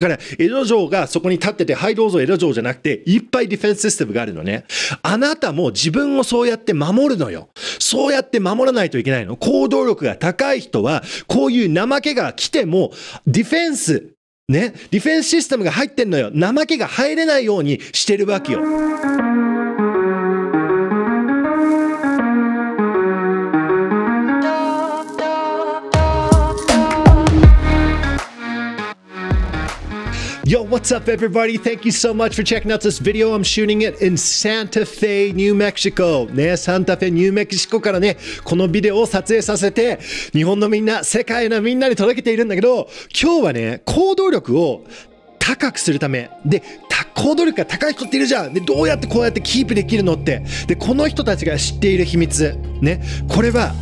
だから、江戸城がそこに立ってて、はい、どうぞ江戸城じゃなくて、いっぱいディフェンスシステムがあるのね。あなたも自分をそうやって守るのよ。そうやって守らないといけないの。行動力が高い人は、こういう怠けが来ても、ディフェンス、ね、ディフェンスシステムが入ってんのよ。怠けが入れないようにしてるわけよ。Yo, what's up everybody? Thank you so much for checking out this video. I'm shooting it in Santa Fe, New Mexico. ね、サンタフェ、ニューメキシコからね、このビデオを撮影させて、日本のみんな、世界のみんなに届けているんだけど、今日はね、行動力を高くするため、で、行動力が高い人っているじゃんでどうやってこうやってキープできるのってでこの人たちが知っている秘密ねこれは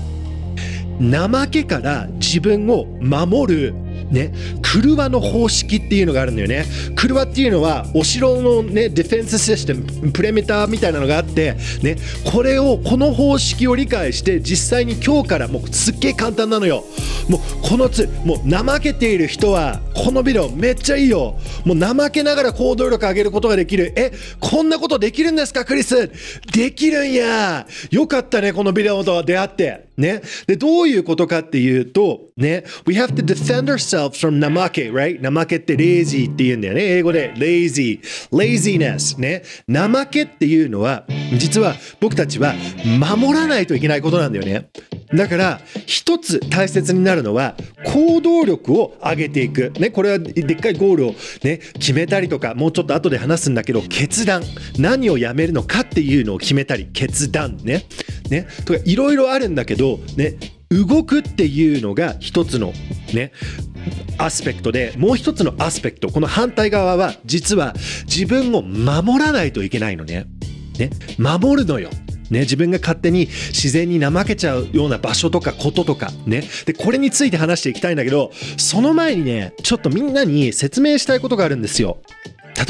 怠けから自分を守るね、車の方式っていうのがあるんだよね。車っていうのは、お城のね、ディフェンスシステム、プレメーターみたいなのがあって、ね、これを、この方式を理解して、実際に今日から、もうすっげえ簡単なのよ。もう、このつ、もう怠けている人は、このビデオめっちゃいいよ。もう怠けながら行動力上げることができる。え、こんなことできるんですか、クリスできるんやよかったね、このビデオと出会って。ね。で、どういうことかっていうと、ね、we have to defend ourselves from 怠け、right? 怠けって lazy って言うんだよね。英語で lazy, laziness ね。怠けっていうのは、実は僕たちは守らないといけないことなんだよね。だから、一つ大切になるのは、行動力を上げていく。ね、これはでっかいゴールをね、決めたりとか、もうちょっと後で話すんだけど、決断。何をやめるのかっていうのを決めたり、決断ね。ね。とか、いろいろあるんだけど、ど、ね、動くっていうのが一つのねアスペクトでもう一つのアスペクトこの反対側は実は自分を守らないといけないのね。ね守るのよ。ね、自分が勝手に自然に怠けちゃうような場所とかこととかねでこれについて話していきたいんだけどその前にねちょっとみんなに説明したいことがあるんですよ。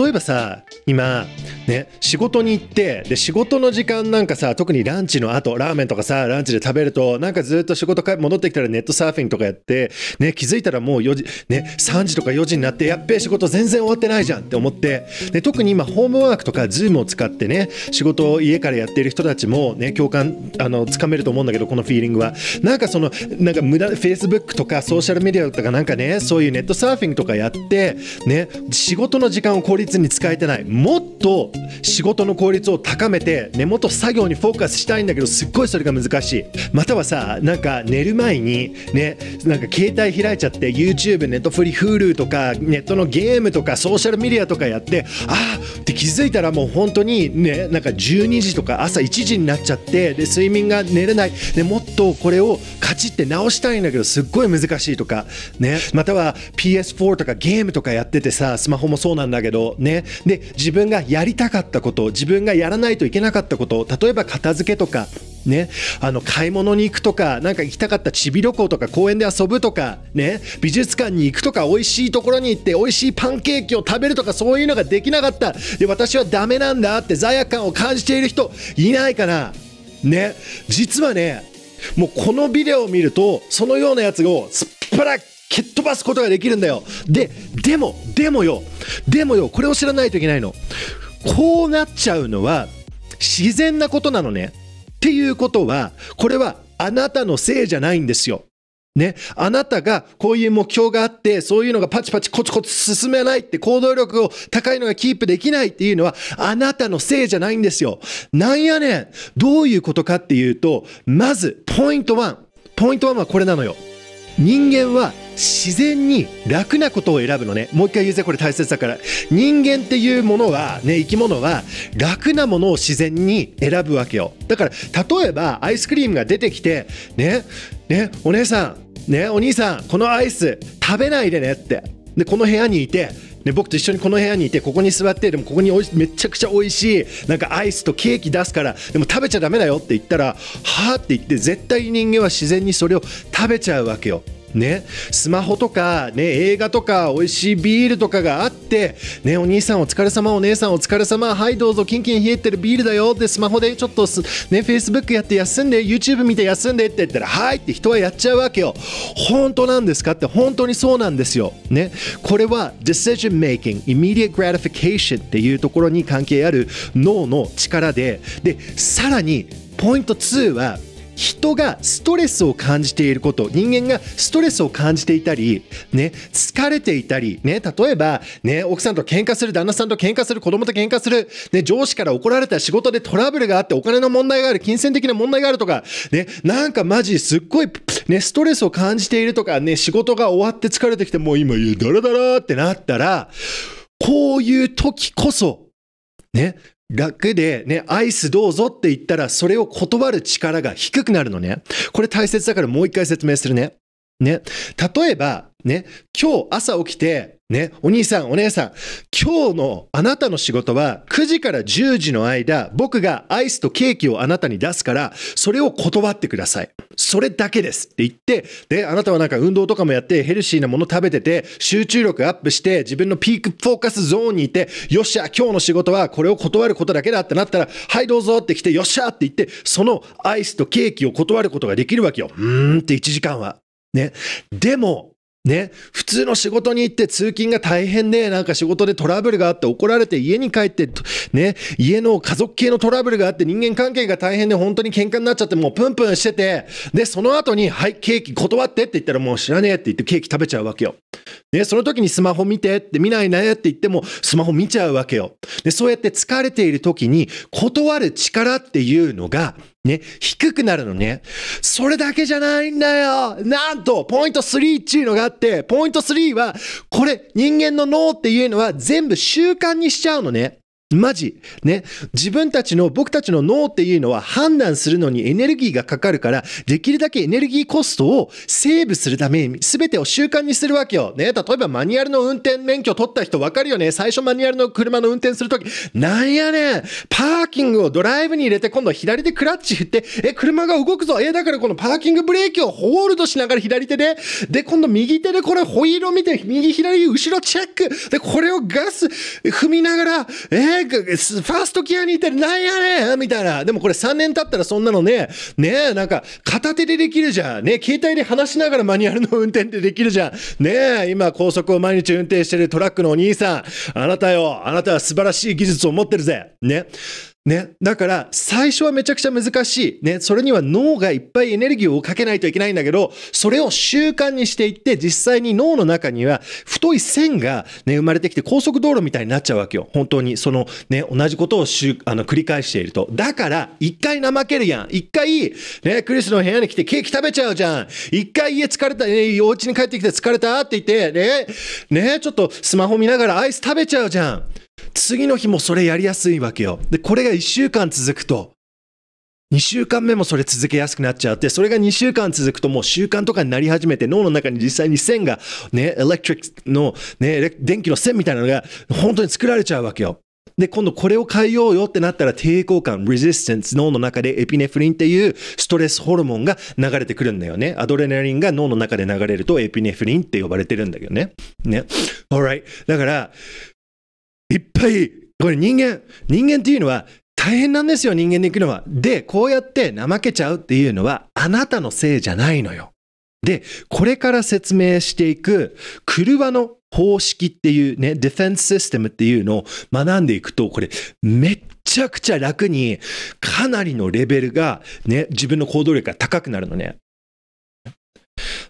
例えばさ今ね仕事に行ってで仕事の時間なんかさ特にランチの後ラーメンとかさランチで食べるとなんかずっと仕事戻ってきたらネットサーフィンとかやってね気づいたらもう4時ね3時とか4時になってやっべえ仕事全然終わってないじゃんって思ってで特に今ホームワークとかズームを使ってね仕事を家からやっている人たちもね共感あのつかめると思うんだけどこのフィーリングはなんかそのなんか無駄フェイスブックとかソーシャルメディアとかなんかねそういうネットサーフィンとかやってね仕事の時間を効効率に使えてないもっと仕事の効率を高めて根元作業にフォーカスしたいんだけどすっごいそれが難しいまたはさなんか寝る前にねなんか携帯開いちゃって YouTube ネットフリ Hulu とかネットのゲームとかソーシャルメディアとかやってああって気づいたらもう本当にねなんか12時とか朝1時になっちゃってで睡眠が寝れないでもっとこれをカチって直したいんだけどすっごい難しいとかねまたは PS4 とかゲームとかやっててさスマホもそうなんだけどねで自分がやりたかったこと自分がやらないといけなかったこと例えば片付けとかね、あの買い物に行くとか、なんか行きたかったちび旅行とか公園で遊ぶとか、ね、美術館に行くとか、美味しいところに行って、美味しいパンケーキを食べるとか、そういうのができなかった。で、私はダメなんだって罪悪感を感じている人、いないかなね、実はね、もうこのビデオを見ると、そのようなやつをすっぱら蹴っ飛ばすことができるんだよででもでもよでもよこれを知らないといけないのこうなっちゃうのは自然なことなのねっていうことはこれはあなたのせいじゃないんですよね、あなたがこういう目標があって、そういうのがパチパチコツコツ進めないって行動力を高いのがキープできないっていうのはあなたのせいじゃないんですよ。なんやねんどういうことかっていうと、まずポイント1。ポイント1はこれなのよ。人間は自然に楽なことを選ぶのねもう一回言うぜこれ大切だから人間っていうものはね生き物は楽なものを自然に選ぶわけよだから例えばアイスクリームが出てきてねねお姉さんねお兄さんこのアイス食べないでねってでこの部屋にいてね、僕と一緒にこの部屋にいてここに座ってでもここにおいめちゃくちゃ美味しいなんかアイスとケーキ出すからでも食べちゃだめだよって言ったらはあって言って絶対人間は自然にそれを食べちゃうわけよね、スマホとか、ね、映画とか美味しいビールとかがあって、ね、お兄さんお疲れ様お姉さんお疲れ様はいどうぞキンキン冷えてるビールだよってスマホでちょっとね Facebook やって休んで YouTube 見て休んでって言ったらはいって人はやっちゃうわけよ本当なんですかって本当にそうなんですよ、ね、これは Decision Making Immediate Gratification っていうところに関係ある脳の力ででさらにポイント2は人がストレスを感じていること人間がストレスを感じていたり、ね、疲れていたり、ね、例えば、ね、奥さんと喧嘩する旦那さんと喧嘩する子供と喧嘩する、ね、上司から怒られた仕事でトラブルがあってお金の問題がある金銭的な問題があるとか、ね、なんかマジすっごい、ね、ストレスを感じているとか、ね、仕事が終わって疲れてきてもう今ダラダラってなったらこういう時こそね、楽でね、アイスどうぞって言ったら、それを断る力が低くなるのね。これ大切だからもう一回説明するね。ね。例えば、ね、今日朝起きて、ね、お兄さん、お姉さん、今日のあなたの仕事は9時から10時の間、僕がアイスとケーキをあなたに出すから、それを断ってください。それだけですって言って、で、あなたはなんか運動とかもやってヘルシーなもの食べてて、集中力アップして、自分のピークフォーカスゾーンにいて、よっしゃ、今日の仕事はこれを断ることだけだってなったら、はい、どうぞって来て、よっしゃって言って、そのアイスとケーキを断ることができるわけよ。うーんって1時間は。ね。でも、ね、普通の仕事に行って通勤が大変で、なんか仕事でトラブルがあって怒られて家に帰って、ね、家の家族系のトラブルがあって人間関係が大変で本当に喧嘩になっちゃってもうプンプンしてて、で、その後に、はい、ケーキ断ってって言ったらもう知らねえって言ってケーキ食べちゃうわけよ。ね、その時にスマホ見てって見ないねって言っても、スマホ見ちゃうわけよ。で、そうやって疲れている時に、断る力っていうのが、ね、低くなるのね。それだけじゃないんだよなんと、ポイント3っていうのがあって、ポイント3は、これ、人間の脳っていうのは全部習慣にしちゃうのね。マジ。ね。自分たちの、僕たちの脳っていうのは判断するのにエネルギーがかかるから、できるだけエネルギーコストをセーブするために、全てを習慣にするわけよ。ね。例えばマニュアルの運転免許取った人わかるよね。最初マニュアルの車の運転するとき、なんやねんパーキングをドライブに入れて、今度左でクラッチ振って、え、車が動くぞえ、だからこのパーキングブレーキをホールドしながら左手で、で、今度右手でこれホイールを見て、右左後ろチェックで、これをガス踏みながら、えーファーストケアにいたらなんやねんみたいな。でもこれ3年経ったらそんなのね、ねえ、なんか片手でできるじゃん。ね携帯で話しながらマニュアルの運転でできるじゃん。ねえ、今高速を毎日運転してるトラックのお兄さん。あなたよ、あなたは素晴らしい技術を持ってるぜ。ね。ね、だから最初はめちゃくちゃ難しい、ね、それには脳がいっぱいエネルギーをかけないといけないんだけどそれを習慣にしていって実際に脳の中には太い線が、ね、生まれてきて高速道路みたいになっちゃうわけよ本当にその、ね、同じことをあの繰り返しているとだから一回怠けるやん一回、ね、クリスの部屋に来てケーキ食べちゃうじゃん一回家疲れた、ね、お家に帰ってきて疲れたって言ってねねちょっとスマホ見ながらアイス食べちゃうじゃん。次の日もそれやりやすいわけよ。で、これが1週間続くと、2週間目もそれ続けやすくなっちゃって、それが2週間続くともう習慣とかになり始めて、脳の中に実際に線が、ね、エレクトリックの、ね、電気の線みたいなのが本当に作られちゃうわけよ。で、今度これを変えようよってなったら抵抗感、resistance、脳の中でエピネフリンっていうストレスホルモンが流れてくるんだよね。アドレナリンが脳の中で流れるとエピネフリンって呼ばれてるんだけどね。ね。alright. だから、いっぱい、これ人間、人間っていうのは大変なんですよ、人間で行くのは。で、こうやって怠けちゃうっていうのは、あなたのせいじゃないのよ。で、これから説明していく、車の方式っていうね、ディフェンスシステムっていうのを学んでいくと、これ、めっちゃくちゃ楽に、かなりのレベルが、ね、自分の行動力が高くなるのね。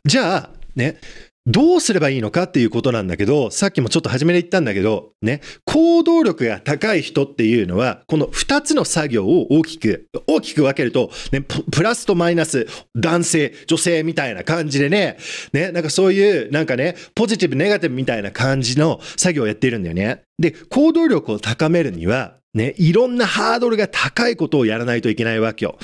じゃあ、ね、どうすればいいのかっていうことなんだけど、さっきもちょっと初めで言ったんだけど、ね、行動力が高い人っていうのは、この二つの作業を大きく、大きく分けると、ね、プラスとマイナス、男性、女性みたいな感じでね、ね、なんかそういう、なんかね、ポジティブ、ネガティブみたいな感じの作業をやっているんだよね。で、行動力を高めるには、ね、いろんなハードルが高いことをやらないといけないわけよ。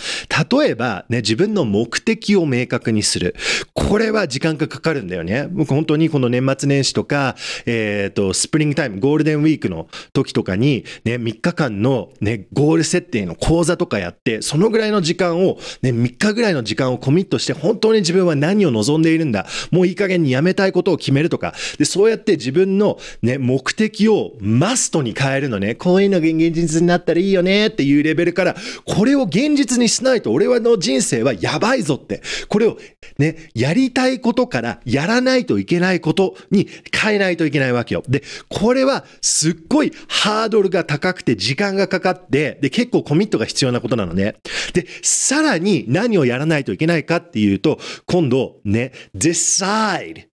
例えば、ね、自分の目的を明確にする。これは時間がかかるんだよね。僕本当にこの年末年始とか、えっ、ー、と、スプリングタイム、ゴールデンウィークの時とかに、ね、3日間のね、ゴール設定の講座とかやって、そのぐらいの時間を、ね、3日ぐらいの時間をコミットして、本当に自分は何を望んでいるんだ。もういい加減にやめたいことを決めるとか。で、そうやって自分のね、目的をマストに変えるのね。こういうのが現実実になったらいいよねっていうレベルから、これを現実にしないと俺はの人生はやばいぞって、これをね、やりたいことからやらないといけないことに変えないといけないわけよ。で、これはすっごいハードルが高くて時間がかかって、で、結構コミットが必要なことなのね。で、さらに何をやらないといけないかっていうと、今度ね、decide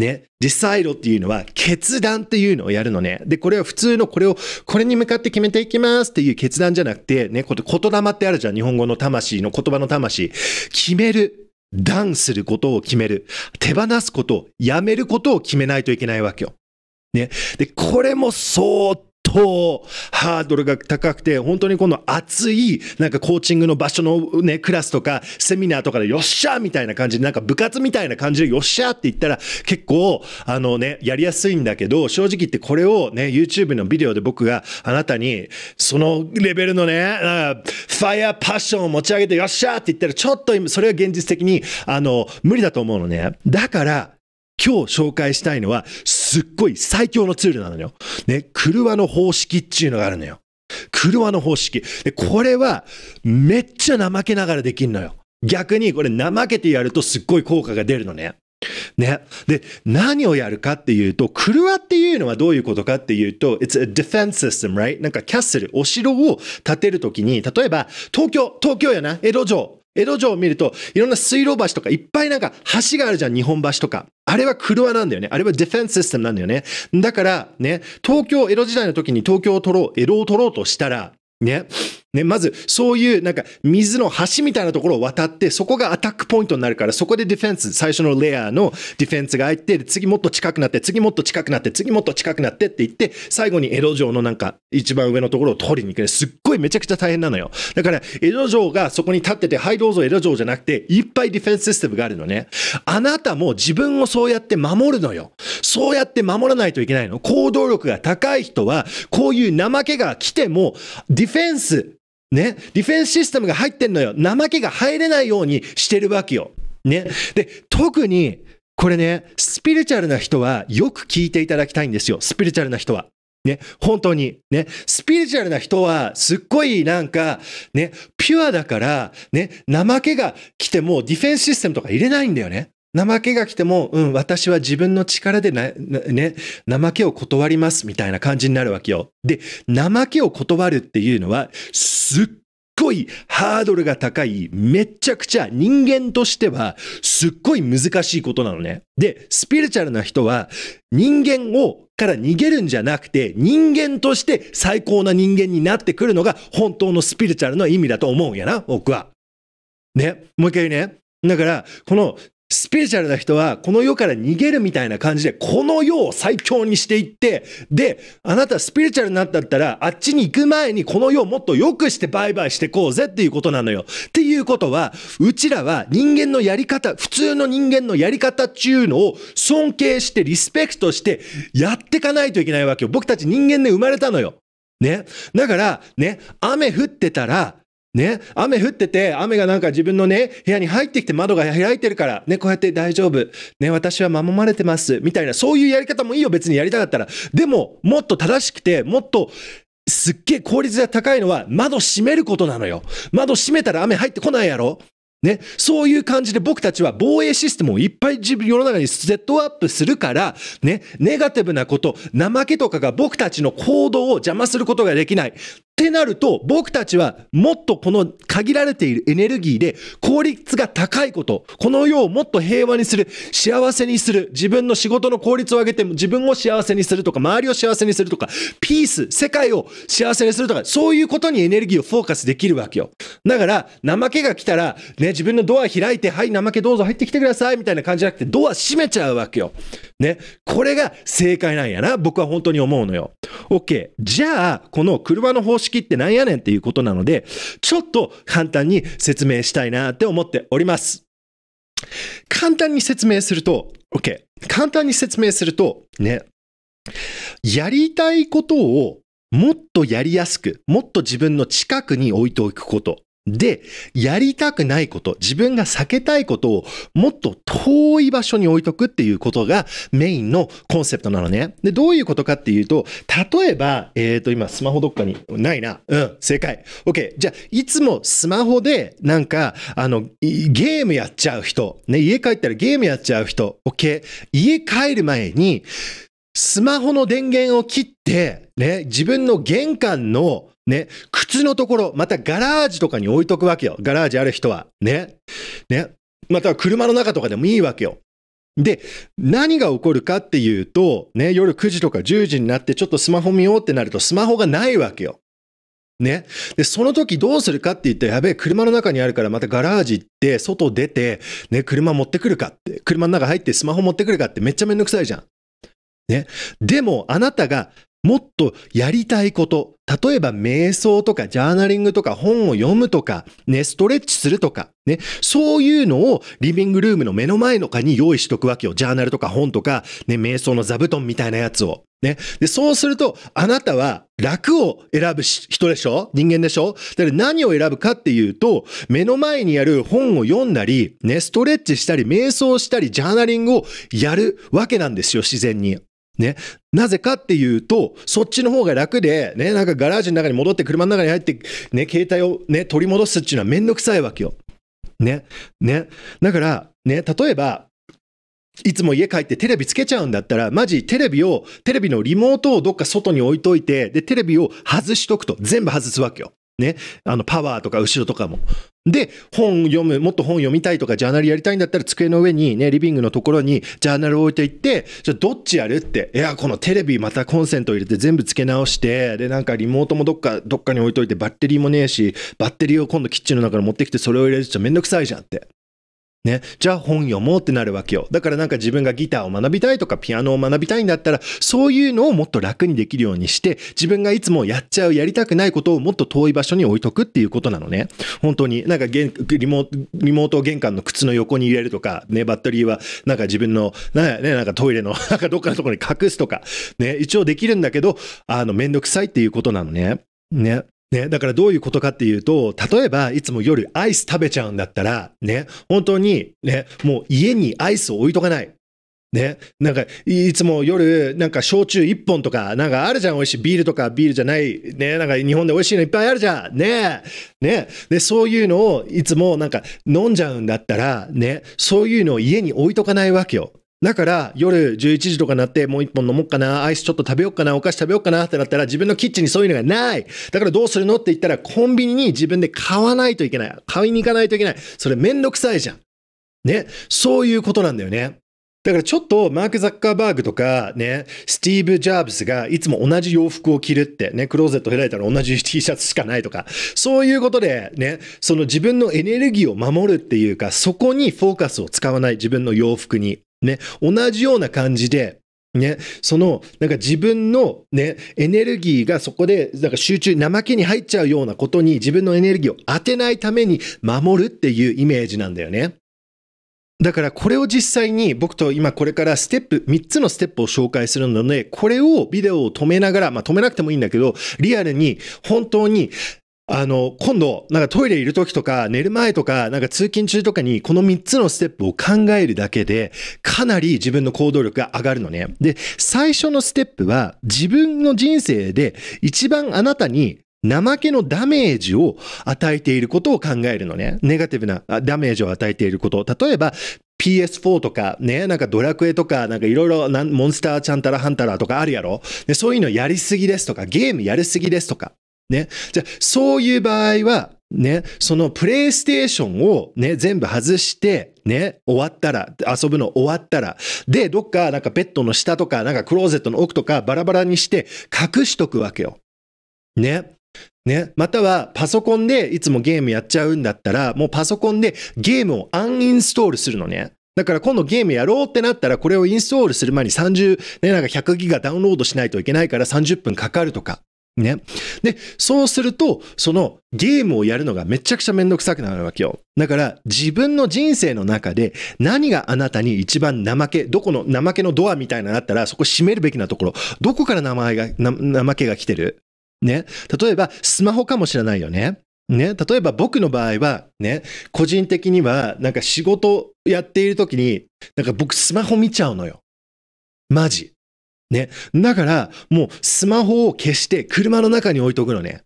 ね、ディサイドっていうのは決断っていうのをやるのね。で、これは普通のこれを、これに向かって決めていきますっていう決断じゃなくて、ね、こと、言霊ってあるじゃん。日本語の魂の言葉の魂。決める。断することを決める。手放すことを、やめることを決めないといけないわけよ。ね。で、これも相当ハードルが高くて、本当にこの熱い、なんかコーチングの場所のね、クラスとか、セミナーとかでよっしゃみたいな感じで、なんか部活みたいな感じでよっしゃって言ったら、結構、あのね、やりやすいんだけど、正直言ってこれをね、YouTube のビデオで僕があなたに、そのレベルのね、ファイアパッションを持ち上げてよっしゃって言ったら、ちょっと今、それは現実的に、あの、無理だと思うのね。だから、今日紹介したいのは、すっごい最強のツールなのよ。ね、車の方式っていうのがあるのよ。車の方式。で、これはめっちゃ怠けながらできるのよ。逆にこれ怠けてやるとすっごい効果が出るのね。ね。で、何をやるかっていうと、車っていうのはどういうことかっていうと、it's a defense system, right? なんかキャッスル、お城を建てるときに、例えば、東京、東京やな、江戸城、江戸城を見ると、いろんな水路橋とかいっぱいなんか橋があるじゃん、日本橋とか。あれは車なんだよね。あれはディフェンスシステムなんだよね。だからね、東京、江戸時代の時に東京を取ろう、江戸を取ろうとしたら、ね、ね、まず、そういうなんか水の橋みたいなところを渡って、そこがアタックポイントになるから、そこでディフェンス、最初のレアのディフェンスが入って、次もっと近くなって、次もっと近くなって、次もっと近くなってって言って、最後に江戸城のなんか一番上のところを取りに行く。すっごいめちゃくちゃ大変なのよ。だから、江戸城がそこに立ってて、はいどうぞ江戸城じゃなくて、いっぱいディフェンスシステムがあるのね。あなたも自分をそうやって守るのよ。そうやって守らないといけないの。行動力が高い人は、こういう怠けが来ても、ディフェンス、ね。ディフェンスシステムが入ってんのよ。怠けが入れないようにしてるわけよ。ね。で、特に、これね、スピリチュアルな人はよく聞いていただきたいんですよ。スピリチュアルな人は。ね、本当に、ね、スピリチュアルな人は、すっごいなんか、ね、ピュアだから、ね、怠けが来てもディフェンスシステムとか入れないんだよね。怠けが来ても、うん、私は自分の力でな、なね、怠けを断ります、みたいな感じになるわけよ。で、怠けを断るっていうのは、すっごいハードルが高い、めちゃくちゃ人間としては、すっごい難しいことなのね。で、スピリチュアルな人は、人間を、から逃げるんじゃなくて、人間として最高な人間になってくるのが、本当のスピリチュアルの意味だと思うんやな、僕は。ね、もう一回ね。だから、このスピリチュアルな人は、この世から逃げるみたいな感じで、この世を最強にしていって、で、あなたスピリチュアルになったったら、あっちに行く前にこの世をもっと良くしてバイバイしてこうぜっていうことなのよ。っていうことは、うちらは人間のやり方、普通の人間のやり方っていうのを尊敬してリスペクトしてやってかないといけないわけよ。僕たち人間で生まれたのよ。ね。だから、ね、雨降ってたら、ね、雨降ってて、雨がなんか自分のね、部屋に入ってきて窓が開いてるから、ね、こうやって大丈夫。ね、私は守られてます。みたいな、そういうやり方もいいよ、別にやりたかったら。でも、もっと正しくて、もっと、すっげえ効率が高いのは、窓閉めることなのよ。窓閉めたら雨入ってこないやろね、そういう感じで僕たちは防衛システムをいっぱい世の中にセットアップするから、ね、ネガティブなこと、怠けとかが僕たちの行動を邪魔することができない。ってなると、僕たちはもっとこの限られているエネルギーで効率が高いこと、この世をもっと平和にする、幸せにする、自分の仕事の効率を上げても自分を幸せにするとか、周りを幸せにするとか、ピース、世界を幸せにするとか、そういうことにエネルギーをフォーカスできるわけよ。だから、怠けが来たら、ね、自分のドア開いて、はい、怠けどうぞ入ってきてください、みたいな感じじゃなくて、ドア閉めちゃうわけよ。ね。これが正解なんやな。僕は本当に思うのよ。OK。じゃあ、この車の方式式ってなんやねんっていうことなので、ちょっと簡単に説明したいなって思っております。簡単に説明すると、OK。簡単に説明すると、ね、やりたいことをもっとやりやすく、もっと自分の近くに置いておくこと。で、やりたくないこと、自分が避けたいことをもっと遠い場所に置いとくっていうことがメインのコンセプトなのね。で、どういうことかっていうと、例えば、えっ、ー、と、今スマホどっかに、ないな。うん、正解。OK。じゃあ、いつもスマホでなんか、あの、ゲームやっちゃう人。ね、家帰ったらゲームやっちゃう人。OK。家帰る前に、スマホの電源を切って、ね、自分の玄関のね、靴のところ、またガラージとかに置いとくわけよ。ガラージある人は。ね。ね。または車の中とかでもいいわけよ。で、何が起こるかっていうと、ね、夜9時とか10時になってちょっとスマホ見ようってなるとスマホがないわけよ。ね。で、その時どうするかって言ったら、やべえ、車の中にあるからまたガラージ行って、外出て、ね、車持ってくるかって、車の中入ってスマホ持ってくるかってめっちゃめんどくさいじゃん。ね。でも、あなたがもっとやりたいこと、例えば瞑想とかジャーナリングとか本を読むとか、ね、ストレッチするとか、ね、そういうのをリビングルームの目の前のかに用意しとくわけよ。ジャーナルとか本とか、ね、瞑想の座布団みたいなやつを。ね。で、そうすると、あなたは楽を選ぶ人でしょ人間でしょだから何を選ぶかっていうと、目の前にある本を読んだり、ね、ストレッチしたり、瞑想したり、ジャーナリングをやるわけなんですよ、自然に。ね。なぜかっていうと、そっちの方が楽で、ね、なんかガラージの中に戻って車の中に入って、ね、携帯をね、取り戻すっていうのはめんどくさいわけよ。ね。ね。だから、ね、例えば、いつも家帰ってテレビつけちゃうんだったら、マジテレビを、テレビのリモートをどっか外に置いといて、で、テレビを外しとくと、全部外すわけよ。ね。あの、パワーとか後ろとかも。で、本読む、もっと本読みたいとか、ジャーナルやりたいんだったら、机の上にね、リビングのところにジャーナルを置いていって、じゃどっちやるって、いや、このテレビまたコンセント入れて全部付け直して、で、なんかリモートもどっか、どっかに置いといて、バッテリーもねえし、バッテリーを今度キッチンの中に持ってきて、それを入れるとめんどくさいじゃんって。ね。じゃあ本読もうってなるわけよ。だからなんか自分がギターを学びたいとかピアノを学びたいんだったら、そういうのをもっと楽にできるようにして、自分がいつもやっちゃう、やりたくないことをもっと遠い場所に置いとくっていうことなのね。本当に、なんかリモート玄関の靴の横に入れるとか、ね、バッテリーはなんか自分の、ね、なんかトイレの、なんかどっかのところに隠すとか、ね、一応できるんだけど、あの、めんどくさいっていうことなのね。ね。ね、だからどういうことかっていうと、例えばいつも夜アイス食べちゃうんだったら、ね、本当にね、もう家にアイスを置いとかない。ね、なんかいつも夜、なんか焼酎1本とか、なんかあるじゃん、美味しい、ビールとかビールじゃない、ね、なんか日本で美味しいのいっぱいあるじゃん、ねねで、そういうのをいつもなんか飲んじゃうんだったら、ね、そういうのを家に置いとかないわけよ。だから夜11時とかなってもう一本飲もうかな、アイスちょっと食べようかな、お菓子食べようかなってなったら自分のキッチンにそういうのがない。だからどうするのって言ったらコンビニに自分で買わないといけない。買いに行かないといけない。それめんどくさいじゃん。ね。そういうことなんだよね。だからちょっとマーク・ザッカーバーグとかね、スティーブ・ジャーブスがいつも同じ洋服を着るってね、クローゼット開いたら同じ T シャツしかないとか、そういうことでね、その自分のエネルギーを守るっていうか、そこにフォーカスを使わない自分の洋服に。ね、同じような感じで、ね、その、なんか自分のね、エネルギーがそこで、なんか集中、怠けに入っちゃうようなことに自分のエネルギーを当てないために守るっていうイメージなんだよね。だからこれを実際に僕と今これからステップ、3つのステップを紹介するので、これをビデオを止めながら、まあ止めなくてもいいんだけど、リアルに本当にあの、今度、なんかトイレいる時とか、寝る前とか、なんか通勤中とかに、この3つのステップを考えるだけで、かなり自分の行動力が上がるのね。で、最初のステップは、自分の人生で一番あなたに怠けのダメージを与えていることを考えるのね。ネガティブなダメージを与えていること。例えば、PS4 とかね、なんかドラクエとか、なんかいろいろモンスターちゃんたらハンタラとかあるやろで。そういうのやりすぎですとか、ゲームやりすぎですとか、ね。じゃそういう場合は、ね、そのプレイステーションをね、全部外して、ね、終わったら、遊ぶの終わったら、で、どっかなんかベッドの下とか、なんかクローゼットの奥とかバラバラにして隠しとくわけよ。ね。ね、またはパソコンでいつもゲームやっちゃうんだったら、もうパソコンでゲームをアンインストールするのね。だから今度ゲームやろうってなったら、これをインストールする前に30、ね、なんか100ギガダウンロードしないといけないから30分かかるとか。ね。で、そうすると、そのゲームをやるのがめちゃくちゃめんどくさくなるわけよ。だから、自分の人生の中で何があなたに一番怠け、どこの怠けのドアみたいなのあったら、そこ閉めるべきなところ、どこから名前が、怠けが来てるね。例えば、スマホかもしれないよね。ね、例えば僕の場合は、ね、個人的には、なんか仕事やっている時に、なんか僕スマホ見ちゃうのよ。マジ。ね。だから、もうスマホを消して車の中に置いとくのね。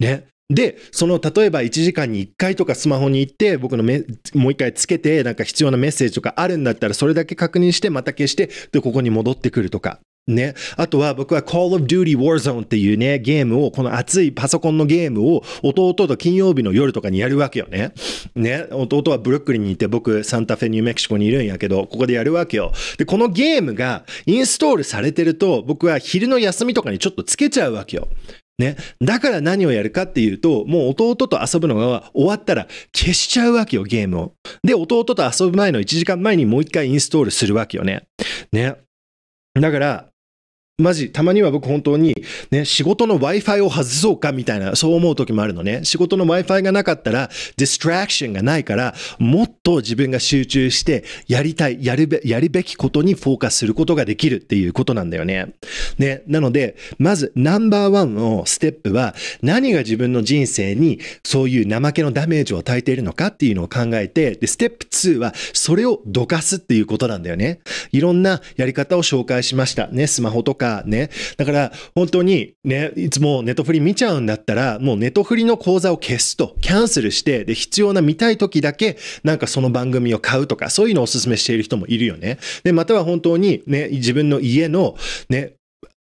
ね。で、その例えば1時間に1回とかスマホに行って、僕のもう1回つけて、なんか必要なメッセージとかあるんだったら、それだけ確認して、また消して、で、ここに戻ってくるとか。ね。あとは僕は Call of Duty Warzone っていうね、ゲームを、この熱いパソコンのゲームを弟と金曜日の夜とかにやるわけよね。ね。弟はブルックリンにいて僕サンタフェニューメキシコにいるんやけど、ここでやるわけよ。で、このゲームがインストールされてると僕は昼の休みとかにちょっとつけちゃうわけよ。ね。だから何をやるかっていうと、もう弟と遊ぶのが終わったら消しちゃうわけよ、ゲームを。で、弟と遊ぶ前の1時間前にもう一回インストールするわけよね。ね。だから、マジ、たまには僕本当に、ね、仕事の Wi-Fi を外そうかみたいな、そう思う時もあるのね。仕事の Wi-Fi がなかったら、ディストラクションがないから、もっと自分が集中して、やりたい、やるべ、やるべきことにフォーカスすることができるっていうことなんだよね。ね、なので、まず、ナンバーワンのステップは、何が自分の人生に、そういう怠けのダメージを与えているのかっていうのを考えて、で、ステップ2は、それをどかすっていうことなんだよね。いろんなやり方を紹介しました。ね、スマホとか、かね。だから、本当にね、いつもネットフリ見ちゃうんだったら、もうネットフリの口座を消すと、キャンセルして、で、必要な見たい時だけ、なんかその番組を買うとか、そういうのをお勧めしている人もいるよね。で、または本当にね、自分の家のね、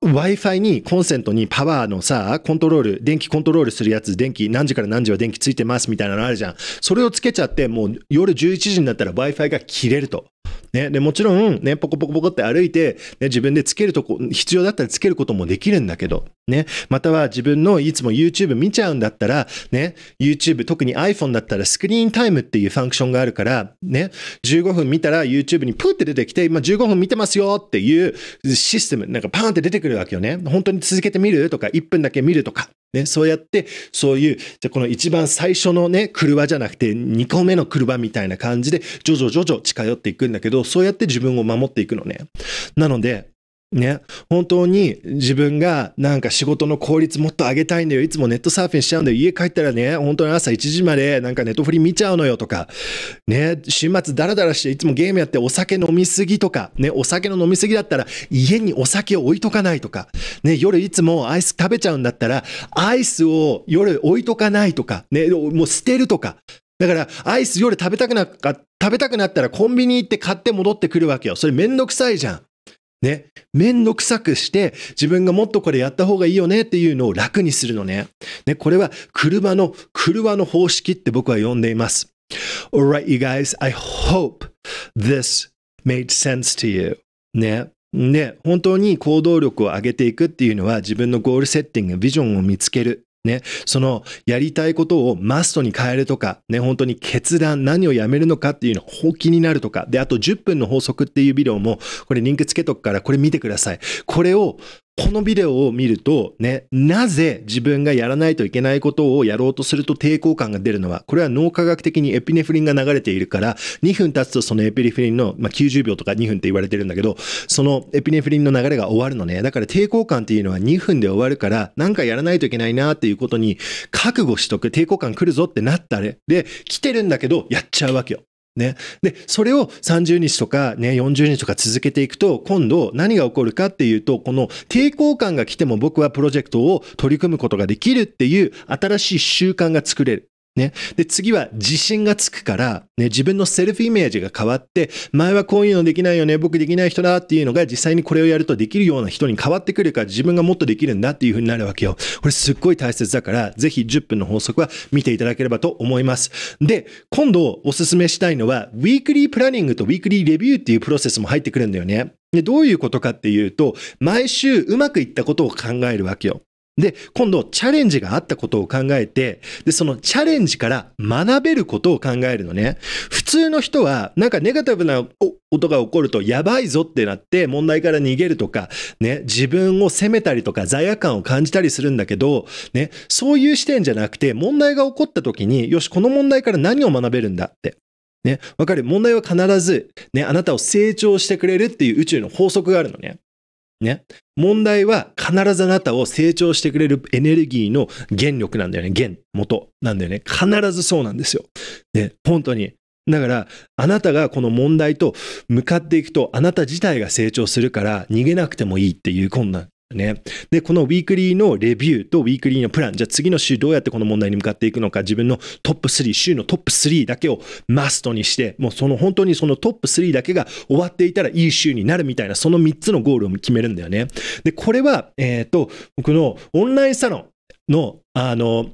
Wi-Fi にコンセントにパワーのさ、コントロール、電気コントロールするやつ、電気、何時から何時は電気ついてますみたいなのあるじゃん。それをつけちゃって、もう夜11時になったら Wi-Fi が切れると。ね、で、もちろん、ね、ポコポコポコって歩いて、ね、自分でつけるとこ、必要だったらつけることもできるんだけど、ね、または自分のいつも YouTube 見ちゃうんだったら、ね、YouTube、特に iPhone だったらスクリーンタイムっていうファンクションがあるから、ね、15分見たら YouTube にプーって出てきて、今15分見てますよっていうシステム、なんかパーンって出てくるわけよね。本当に続けてみるとか、1分だけ見るとか、ね、そうやって、そういう、じゃこの一番最初のね、車じゃなくて、二個目の車みたいな感じで、徐々徐々近寄っていくんだけど、そうやって自分を守っていくのね。なので、ね、本当に自分がなんか仕事の効率もっと上げたいんだよ。いつもネットサーフィンしちゃうんだよ。家帰ったらね、本当に朝1時までなんかネットフリ見ちゃうのよとか、ね、週末ダラダラしていつもゲームやってお酒飲みすぎとか、ね、お酒の飲みすぎだったら家にお酒を置いとかないとか、ね、夜いつもアイス食べちゃうんだったらアイスを夜置いとかないとか、ね、もう捨てるとか、だから、アイス夜食べたくな、食べたくなったらコンビニ行って買って戻ってくるわけよ。それめんどくさいじゃん。ね。面倒くさくして、自分がもっとこれやった方がいいよねっていうのを楽にするのね。ね、これは、車の、車の方式って僕は呼んでいます。Alright, you guys, I hope this made sense to you. ね。ね。本当に行動力を上げていくっていうのは自分のゴールセッティング、ビジョンを見つける。ね、そのやりたいことをマストに変えるとか、ね、本当に決断、何をやめるのかっていうのを本気になるとか、で、あと10分の法則っていうビデオも、これリンクつけとくから、これ見てください。これをこのビデオを見るとね、なぜ自分がやらないといけないことをやろうとすると抵抗感が出るのは、これは脳科学的にエピネフリンが流れているから、2分経つとそのエピネフリンの、まあ、90秒とか2分って言われてるんだけど、そのエピネフリンの流れが終わるのね。だから抵抗感っていうのは2分で終わるから、なんかやらないといけないなっていうことに覚悟しとく、抵抗感来るぞってなったれ。で、来てるんだけど、やっちゃうわけよ。ね。で、それを30日とかね、40日とか続けていくと、今度何が起こるかっていうと、この抵抗感が来ても僕はプロジェクトを取り組むことができるっていう新しい習慣が作れる。ね。で、次は自信がつくから、ね、自分のセルフイメージが変わって、前はこういうのできないよね、僕できない人だっていうのが実際にこれをやるとできるような人に変わってくるから、自分がもっとできるんだっていう風になるわけよ。これすっごい大切だから、ぜひ10分の法則は見ていただければと思います。で、今度おすすめしたいのは、ウィークリープランニングとウィークリーレビューっていうプロセスも入ってくるんだよね。でどういうことかっていうと、毎週うまくいったことを考えるわけよ。で、今度チャレンジがあったことを考えて、で、そのチャレンジから学べることを考えるのね。普通の人は、なんかネガティブな音が起こるとやばいぞってなって問題から逃げるとか、ね、自分を責めたりとか罪悪感を感じたりするんだけど、ね、そういう視点じゃなくて問題が起こった時に、よし、この問題から何を学べるんだって。ね、わかる問題は必ず、ね、あなたを成長してくれるっていう宇宙の法則があるのね。ね。問題は必ずあなたを成長してくれるエネルギーの原力なんだよね。原、元なんだよね。必ずそうなんですよ。ね、本当に。だから、あなたがこの問題と向かっていくと、あなた自体が成長するから、逃げなくてもいいっていう、こんなね。で、このウィークリーのレビューとウィークリーのプラン、じゃあ次の週どうやってこの問題に向かっていくのか、自分のトップ3、週のトップ3だけをマストにして、もうその本当にそのトップ3だけが終わっていたらいい週になるみたいな、その3つのゴールを決めるんだよね。で、これは、えっ、ー、と、僕のオンラインサロンの、あの、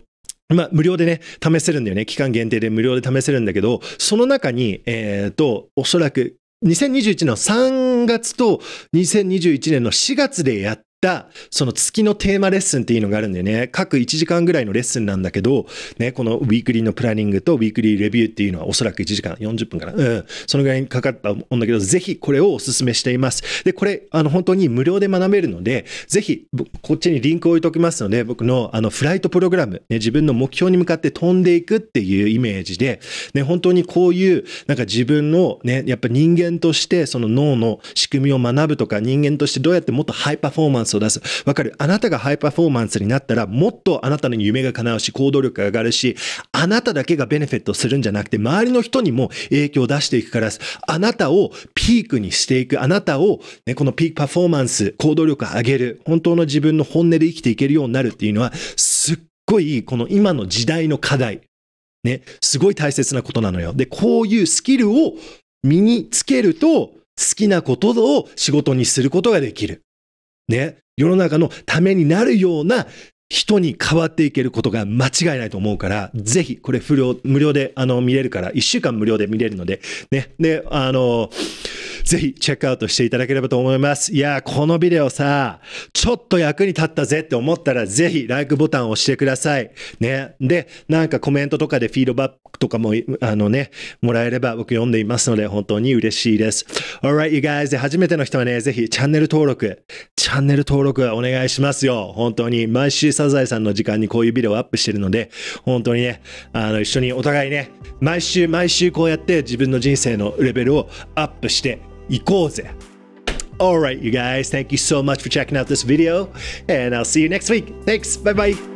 まあ、無料でね、試せるんだよね。期間限定で無料で試せるんだけど、その中に、えっ、ー、と、おそらく、2021年の3月と2021年の4月でやった、その月のテーマレッスンっていうのがあるんでね、各1時間ぐらいのレッスンなんだけど、ね、このウィークリーのプランニングとウィークリーレビューっていうのはおそらく1時間40分かな。うん。そのぐらいにかかったんだけど、ぜひこれをお勧めしています。で、これ、あの、本当に無料で学べるので、ぜひ、こっちにリンクを置いておきますので、僕のあの、フライトプログラム、ね、自分の目標に向かって飛んでいくっていうイメージで、ね、本当にこういう、なんか自分のね、やっぱ人間としてその脳の仕組みを学ぶとか、人間としてどうやってもっとハイパフォーマンスをを出す。わかるあなたがハイパフォーマンスになったら、もっとあなたの夢が叶うし、行動力が上がるし、あなただけがベネフィットするんじゃなくて、周りの人にも影響を出していくから、あなたをピークにしていく、あなたを、ね、このピークパフォーマンス、行動力を上げる、本当の自分の本音で生きていけるようになるっていうのは、すっごい、この今の時代の課題。ね、すごい大切なことなのよ。で、こういうスキルを身につけると、好きなことを仕事にすることができる。ね、世の中のためになるような人に変わっていけることが間違いないと思うから、ぜひ、これ不良、無料で、あの、見れるから、1週間無料で見れるので、ね。で、あの、ぜひ、チェックアウトしていただければと思います。いやこのビデオさ、ちょっと役に立ったぜって思ったら、ぜひ、ライクボタンを押してください。ね。で、なんかコメントとかでフィードバックとかも、あのね、もらえれば僕読んでいますので、本当に嬉しいです。Alright, you guys. で、初めての人はね、ぜひ、チャンネル登録、チャンネル登録お願いしますよ。本当に、毎週サザエさんの時間にこういうビデオをアップしてるので、本当にね、あの、一緒にお互いね、毎週毎週こうやって自分の人生のレベルをアップしていこうぜ。Alright, you guys, thank you so much for checking out this video, and I'll see you next week. Thanks, bye bye.